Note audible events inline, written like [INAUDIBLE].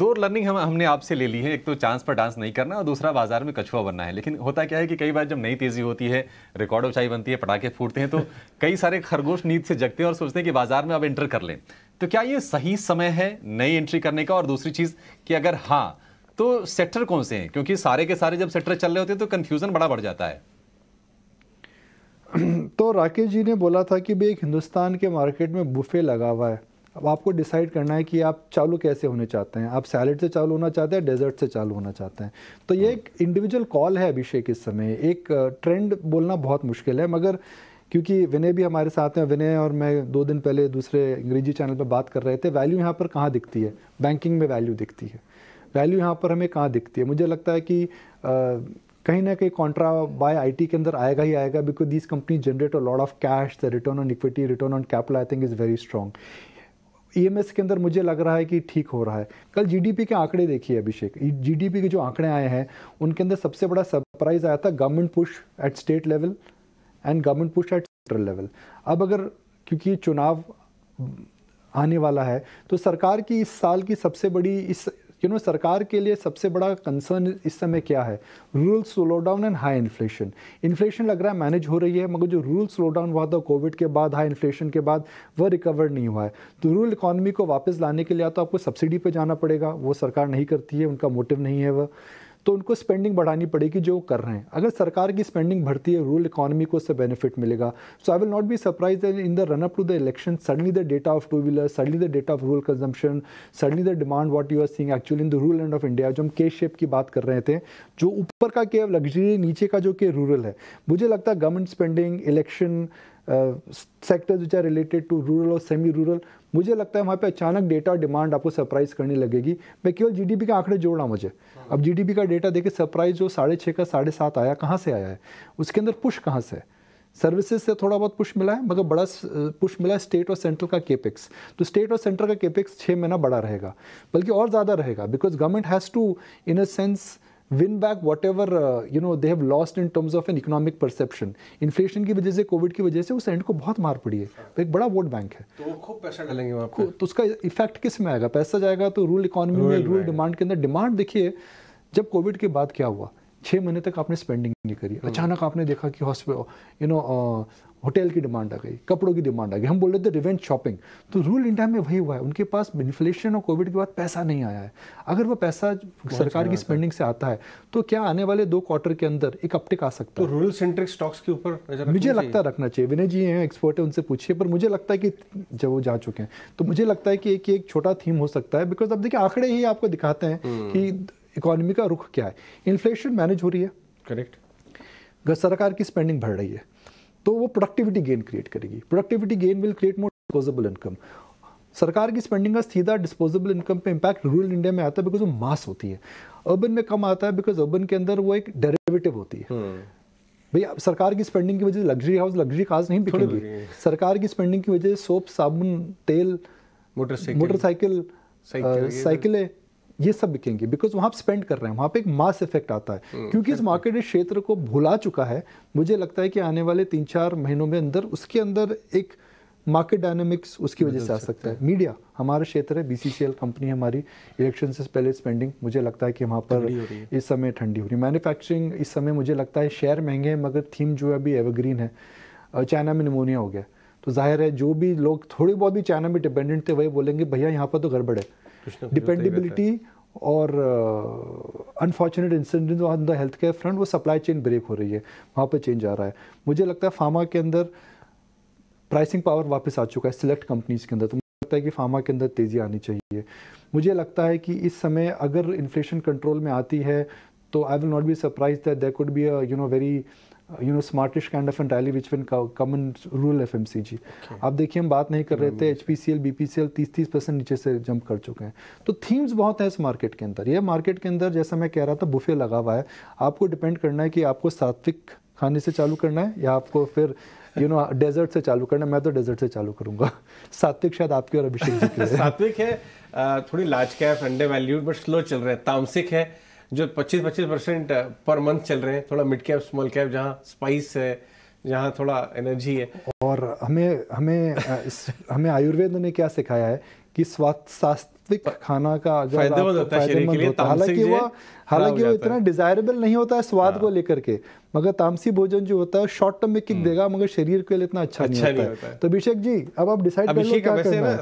दो लर्निंग हम हमने आपसे ले ली है एक तो चांस पर डांस नहीं करना और दूसरा बाजार में कछुआ बनना है लेकिन होता क्या है कि कई बार जब नई तेजी होती है रिकॉर्ड उचाई बनती है पटाखे फूटते हैं तो [LAUGHS] कई सारे खरगोश नींद से जगते हैं और सोचते हैं कि बाजार में अब एंटर कर लें तो क्या ये सही समय है नई एंट्री करने का और दूसरी चीज़ कि अगर हाँ तो सेक्टर कौन से हैं क्योंकि सारे के सारे जब सेक्टर चल रहे होते हैं तो कन्फ्यूज़न बड़ा बढ़ जाता है [CLEARS THROAT] तो राकेश जी ने बोला था कि भाई एक हिंदुस्तान के मार्केट में बुफे लगा हुआ है अब आपको डिसाइड करना है कि आप चालू कैसे होने चाहते हैं आप सैलड से चालू होना चाहते हैं डेजर्ट से चालू होना चाहते हैं तो ये हाँ। एक इंडिविजुअल कॉल है अभिषेक इस समय एक ट्रेंड बोलना बहुत मुश्किल है मगर क्योंकि विनय भी हमारे साथ हैं विनय और मैं दो दिन पहले दूसरे अंग्रेजी चैनल पर बात कर रहे थे वैल्यू यहाँ पर कहाँ दिखती है बैंकिंग में वैल्यू दिखती है वैल्यू यहाँ पर हमें कहाँ दिखती है मुझे लगता है कि कहीं ना कहीं कॉन्ट्रा बाय आईटी के अंदर आएगा ही आएगा because this company generate a lot of cash the return on equity return on capital I think is very strong EMS e के अंदर मुझे लग रहा है कि ठीक हो रहा है कल जीडीपी के आंकड़े देखिए अभिषेक जीडीपी के जो आंकड़े आए हैं उनके अंदर सबसे बड़ा सरप्राइज आया था government push at state level and government push at central level अब अगर क्योंकि चुनाव आने वाला है तो सरकार की इस साल की सबसे बड़ी इस यू नो सरकार के लिए सबसे बड़ा कंसर्न इस समय क्या है rural slow down and high inflation inflation लग रहा है मैनेज हो रही है मगर जो रूरल स्लो डाउन हुआ था कोविड के बाद हाई इन्फ्लेशन के बाद वह रिकवर नहीं हुआ है तो रूरल इकॉनमी को वापस लाने के लिए तो आपको सब्सिडी पर जाना पड़ेगा वो सरकार नहीं करती है उनका मोटिव नहीं है वह तो उनको स्पेंडिंग बढ़ानी पड़ेगी जो कर रहे हैं अगर सरकार की स्पेंडिंग बढ़ती है रूरल इकोनॉमी को उससे बेनिफिट मिलेगा so I will not be surprise in the run up to the election suddenly the data of two wheeler suddenly the data of rural consumption suddenly the demand what you are seeing actually in the rural end of India जो हम के shape की बात कर रहे थे जो ऊपर का के लग्जरी नीचे का जो के रूरल है मुझे लगता है government spending election sectors which are related to rural और सेमी रूरल मुझे लगता है वहाँ पे अचानक डेटा डिमांड आपको सरप्राइज करने लगेगी मैं केवल जीडीपी का आंकड़े जोड़ रहा मुझे हाँ। अब जीडीपी का डेटा देखे सरप्राइज जो साढ़े छः का साढ़े सात आया कहाँ से आया है उसके अंदर पुश कहाँ से है सर्विसेज से थोड़ा बहुत पुश मिला है मगर बड़ा पुश मिला है स्टेट और सेंट्रल का केपेक्स तो स्टेट और सेंट्रल का केपेक्स छः महीना बड़ा रहेगा बल्कि और ज़्यादा रहेगा because government has to in a sense win back whatever you know they have lost in terms of an economic perception inflation की वजह से कोविड की वजह से उस एंड को बहुत मार पड़ी है तो एक बड़ा वोट बैंक है तो खूब पैसा डालेंगे वहाँ तो उसका इफेक्ट किस में आएगा पैसा जाएगा तो रूरल इकोनॉमी में रूरल डिमांड के अंदर डिमांड देखिए जब कोविड के बाद क्या हुआ छः महीने तक आपने स्पेंडिंग नहीं करी हम्म। अचानक आपने देखा कि हॉस्पिटल यू नो होटल की डिमांड आ गई कपड़ों की डिमांड आ गई हम बोल रहे थे रिवेंज शॉपिंग तो रूल इंडिया में वही हुआ है उनके पास इन्फ्लेशन और कोविड के बाद पैसा नहीं आया है अगर वो पैसा सरकार अच्छा की स्पेंडिंग से आता है तो क्या आने वाले दो क्वार्टर के अंदर एक अपटिक आ सकता तो है रूरल सेंट्रिक स्टॉक्स के ऊपर मुझे लगता है रखना चाहिए विनय जी हैं एक्सपर्ट है उनसे पूछिए पर मुझे लगता है कि जब वो जा चुके हैं तो मुझे लगता है कि एक एक छोटा थीम हो सकता है बिकॉज अब देखिए आंकड़े ही आपको दिखाते हैं हम्म। कि इकोनॉमी का रुख क्या है इन्फ्लेशन मैनेज हो रही है करेक्ट सरकार की स्पेंडिंग बढ़ रही है तो वो प्रोडक्टिविटी गेन क्रिएट करेगी productivity gain will create more disposable income सरकार की स्पेंडिंग का सीधा डिस्पोजेबल इनकम पे इम्पैक्ट रूरल इंडिया में आता है बिकॉज वो मास होती है अर्बन में कम आता है बिकॉज अर्बन के अंदर वो एक डेरिवेटिव होती है हम्म। भैया सरकार की स्पेंडिंग की वजह से लग्जरी हाउस लग्जरी कार्स नहीं बिकेगी सरकार की स्पेंडिंग की वजह से सोप साबुन तेल मोटरसाइकिल मोटरसाइकिल साइकिलें ये सब बिकेंगे बिकॉज वहाँ स्पेंड कर रहे हैं वहाँ पे एक मास इफेक्ट आता है hmm. क्योंकि इस मार्केट इस क्षेत्र को भुला चुका है मुझे लगता है कि आने वाले तीन चार महीनों में अंदर उसके अंदर एक मार्केट डायनेमिक्स उसकी वजह से आ सकता है मीडिया हमारा क्षेत्र है बीसीसीएल कंपनी हमारी इलेक्शन से पहले स्पेंडिंग मुझे लगता है कि वहाँ पर इस समय ठंडी हो रही है मैन्युफैक्चरिंग इस समय मुझे लगता है शेयर महंगे हैं मगर थीम जो है अभी एवरग्रीन है चाइना में निमोनिया हो गया तो जाहिर है जो भी लोग थोड़ी बहुत भी चाइना में डिपेंडेंट थे वही बोलेंगे भैया यहाँ पर तो गड़बड़ है डिपेंडेबिलिटी और unfortunate incident on the health care front वो सप्लाई चेन ब्रेक हो रही है वहाँ पर चेंज आ रहा है मुझे लगता है फार्मा के अंदर प्राइसिंग पावर वापस आ चुका है सिलेक्ट कंपनीज के अंदर तो मुझे लगता है कि फार्मा के अंदर तेज़ी आनी चाहिए मुझे लगता है कि इस समय अगर इन्फ्लेशन कंट्रोल में आती है तो I will not be surprise that there could be a you know very you know smartish kind of entirely which win common rural F M C G आप देखिए हम बात नहीं कर रहे थे H P C L B P C L तीस तीस परसेंट नीचे से जंप कर चुके हैं तो थीम्स बहुत हैं इस मार्केट के अंदर यह मार्केट के अंदर जैसा मैं कह रहा था बुफे लगा हुआ है आपको डिपेंड करना है कि आपको सात्विक खाने से चालू करना है या आपको फिर यू नो डेजर्ट से चालू करना मैं तो डेजर्ट से चालू करूंगा सात्विक शायद आपके और अभिषेक जी के [LAUGHS] सात्विक है थोड़ी large cap and value but slow चल रहे हैं तामसिक है जो 25-25 परसेंट पर मंथ चल रहे हैं थोड़ा मिड कैप स्मॉल कैप जहाँ स्पाइस है जहाँ थोड़ा एनर्जी है और हमें हमें हमें आयुर्वेद ने क्या सिखाया है कि स्वास्थ्य खाना का जो फायदेमंद होता है शरीर के लिए हालांकि वो हालांकि वो इतना डिजायरेबल नहीं होता है स्वाद को हाँ। लेकर के मगर तामसी भोजन जो होता है शॉर्ट टर्म में किक हम्म। देगा मगर शरीर के लिए इतना अच्छा, अच्छा नहीं होता है तो अभिषेक जी अब आप डिसाइड कर लो क्या करना है